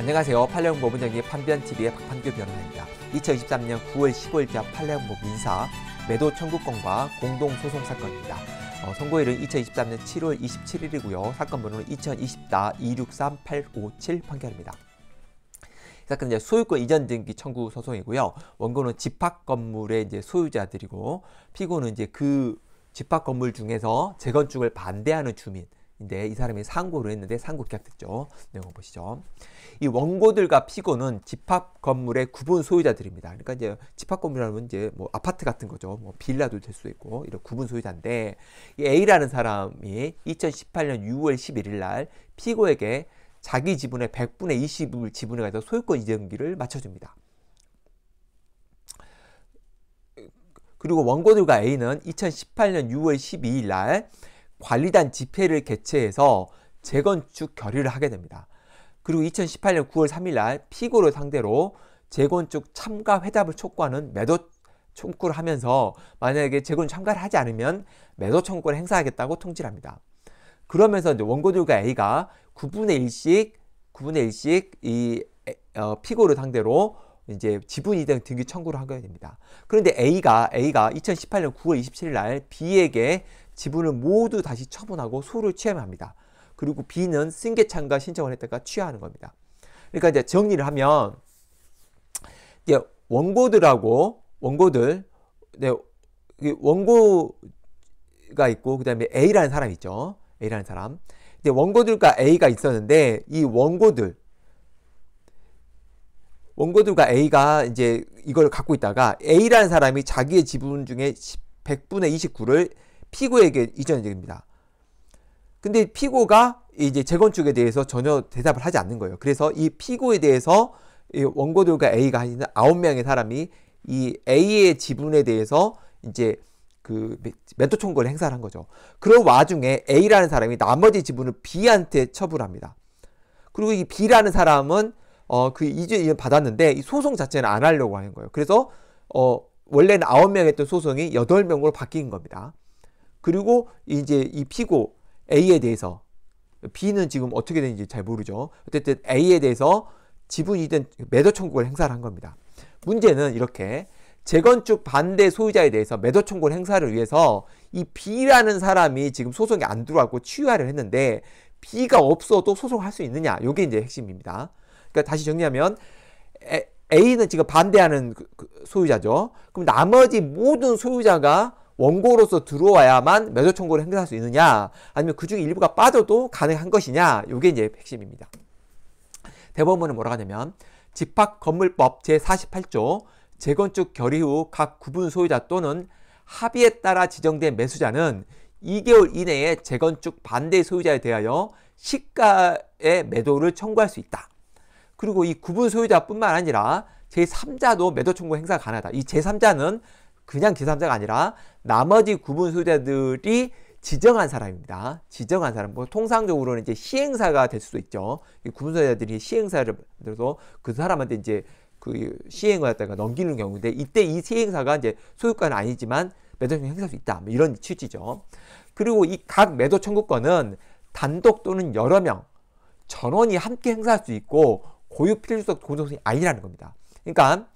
안녕하세요. 팔레옹법 원장의 판변TV의 박판규 변호사입니다. 2023년 9월 15일자 팔레옹법 민사 매도 청구권과 공동소송 사건입니다. 어, 선고일은 2023년 7월 27일이고요. 사건 번호는 2024-263857 판결입니다. 사건은 이제 소유권 이전 등기 청구 소송이고요. 원고는 집합 건물의 이제 소유자들이고 피고는 이제 그 집합 건물 중에서 재건축을 반대하는 주민 근데 이 사람이 상고를 했는데 상고 기약됐죠 내용 보시죠. 이 원고들과 피고는 집합 건물의 구분 소유자들입니다. 그러니까 이제 집합 건물이라면 이제 뭐 아파트 같은 거죠. 뭐 빌라도 될 수 있고 이런 구분 소유자인데 이 A라는 사람이 2018년 6월 11일 날 피고에게 자기 지분의 100분의 20을 지분에 가서 소유권 이전기를 맞춰줍니다. 그리고 원고들과 A는 2018년 6월 12일 날 관리단 집회를 개최해서 재건축 결의를 하게 됩니다. 그리고 2018년 9월 3일 날 피고를 상대로 재건축 참가 회답을 촉구하는 매도 청구를 하면서 만약에 재건축 참가를 하지 않으면 매도 청구를 행사하겠다고 통지를 합니다. 그러면서 이제 원고들과 A가 9분의 1씩 9분의 1씩 이 어, 피고를 상대로 이제 지분 이등 등기 청구를 하게 됩니다. 그런데 A가 A가 2018년 9월 27일 날 B에게 지분을 모두 다시 처분하고 소를 취함합니다. 그리고 B는 승계창가 신청을 했다가 취하하는 겁니다. 그러니까 이제 정리를 하면 이제 원고들하고 원고들 네, 원고가 있고 그다음에 A라는 사람 있죠. A라는 사람. 이제 원고들과 A가 있었는데 이 원고들 원고들과 A가 이제 이걸 갖고 있다가 A라는 사람이 자기의 지분 중에 100분의 29를 피고에게 이전이 됩니다. 근데 피고가 이제 재건축에 대해서 전혀 대답을 하지 않는 거예요. 그래서 이 피고에 대해서 원고들과 A가 있는 아홉 명의 사람이 이 A의 지분에 대해서 이제 그 메토 청구 행사를 한 거죠. 그런 와중에 A라는 사람이 나머지 지분을 B한테 처분합니다. 그리고 이 B라는 사람은 어 그 이전을 받았는데 이 소송 자체는 안 하려고 하는 거예요. 그래서 어 원래는 아홉 명이던 소송이 여덟 명으로 바뀐 겁니다. 그리고 이제 이 P고 A에 대해서 B는 지금 어떻게 되는지 잘 모르죠. 어쨌든 A에 대해서 지분이든 매도 청구를 행사를 한 겁니다. 문제는 이렇게 재건축 반대 소유자에 대해서 매도 청구를 행사를 위해서 이 B라는 사람이 지금 소송이 안 들어왔고 취하를 했는데 B가 없어도 소송할 수 있느냐. 요게 이제 핵심입니다. 그러니까 다시 정리하면 A는 지금 반대하는 그, 그 소유자죠. 그럼 나머지 모든 소유자가 원고로서 들어와야만 면허 청구를 행사할 수 있느냐 아니면 그중 일부가 빠져도 가능한 것이냐 요게 이제 핵심입니다. 대법원은 뭐라고 하냐면 집합건물법 제48조 재건축 결의 후 각 구분 소유자 또는 합의에 따라 지정된 매수자는 2개월 이내에 재건축 반대 소유자에 대하여 시가의 매도를 청구할 수 있다. 그리고 이 구분 소유자뿐만 아니라 제3자도 매도 청구 행사가 가능하다. 이 제3자는 그냥 제3자가 아니라 나머지 구분 소유자들이 지정한 사람입니다. 지정한 사람. 뭐 통상적으로는 이제 시행사가 될 수도 있죠. 이 구분 소유자들이 시행사를 만들어서 그 사람한테 이제 그 시행을 갖다가 넘기는 경우인데 이때 이 시행사가 이제 소유권은 아니지만 매도청구 행사할 수 있다. 뭐 이런 취지죠. 그리고 이 각 매도 청구권은 단독 또는 여러 명 전원이 함께 행사할 수 있고 고유 필수적 공정성이 아니라는 겁니다. 그러니까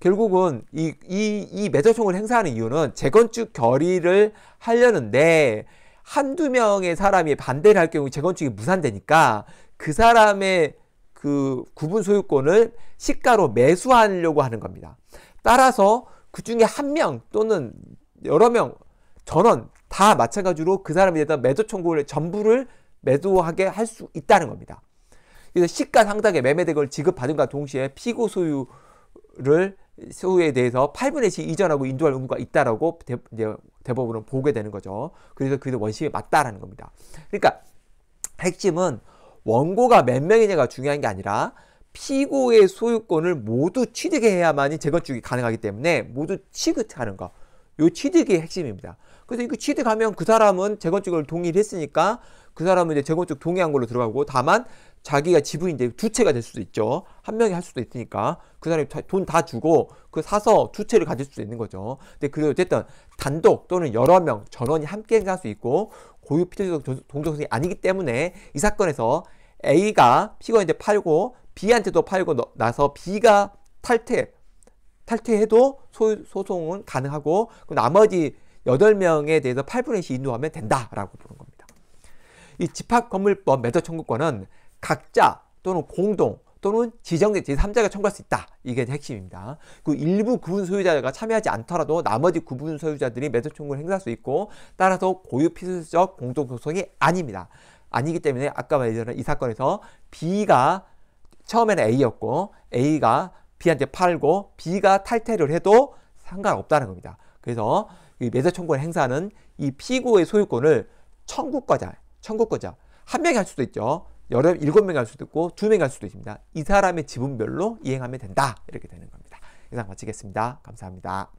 결국은 이, 이, 이매도총을 행사하는 이유는 재건축 결의를 하려는데 한두 명의 사람이 반대를 할 경우 재건축이 무산되니까 그 사람의 그 구분 소유권을 시가로 매수하려고 하는 겁니다. 따라서 그 중에 한 명 또는 여러 명 전원 다 마찬가지로 그 사람에 대한 매도 청구를 전부를 매도하게 할 수 있다는 겁니다. 그래서 시가 상당의 매매대금을 지급받은과 동시에 피고 소유를 소유에 대해서 8분의 1씩 이전하고 인도할 의무가 있다라고 대, 대법원은 보게 되는 거죠. 그래서 그게 원심이 맞다라는 겁니다. 그러니까 핵심은 원고가 몇 명이냐가 중요한 게 아니라 피고의 소유권을 모두 취득해야만이 재건축이 가능하기 때문에 모두 취득하는 거. 요 취득이 핵심입니다. 그래서 이거 취득하면 그 사람은 재건축을 동의를 했으니까 그 사람은 이제 재건축 동의한 걸로 들어가고 다만 자기가 지분인데 두 채가 될 수도 있죠. 한 명이 할 수도 있으니까 그 사람이 돈 다 주고 그 사서 두 채를 가질 수도 있는 거죠. 근데 그게 어쨌든 단독 또는 여러 명 전원이 함께 행사할 수 있고 고유 필적 동정성이 아니기 때문에 이 사건에서 A가 피고인한테 팔고 B한테도 팔고 나서 B가 탈퇴 탈퇴해도 소, 소송은 가능하고 나머지 여덟 명에 대해서 8분의 1 인도하면 된다라고 보는 겁니다. 이 집합건물법 매도 청구권은 각자 또는 공동 또는 지정된 제3자가 청구할 수 있다. 이게 핵심입니다. 그 일부 구분 소유자가 참여하지 않더라도 나머지 구분 소유자들이 매도 청구를 행사할 수 있고 따라서 고유 필수적 공동 소송이 아닙니다. 아니기 때문에 아까 말했던 이 사건에서 B가 처음에는 A였고 A가 B한테 팔고 B가 탈퇴를 해도 상관없다는 겁니다. 그래서 매도 청구를 행사는 이 피고의 소유권을 청구권자, 청구권자 한 명이 할 수도 있죠. 여러 일곱 명갈 수도 있고 두명갈 수도 있습니다. 이 사람의 지분별로 이행하면 된다. 이렇게 되는 겁니다. 이상 마치겠습니다. 감사합니다.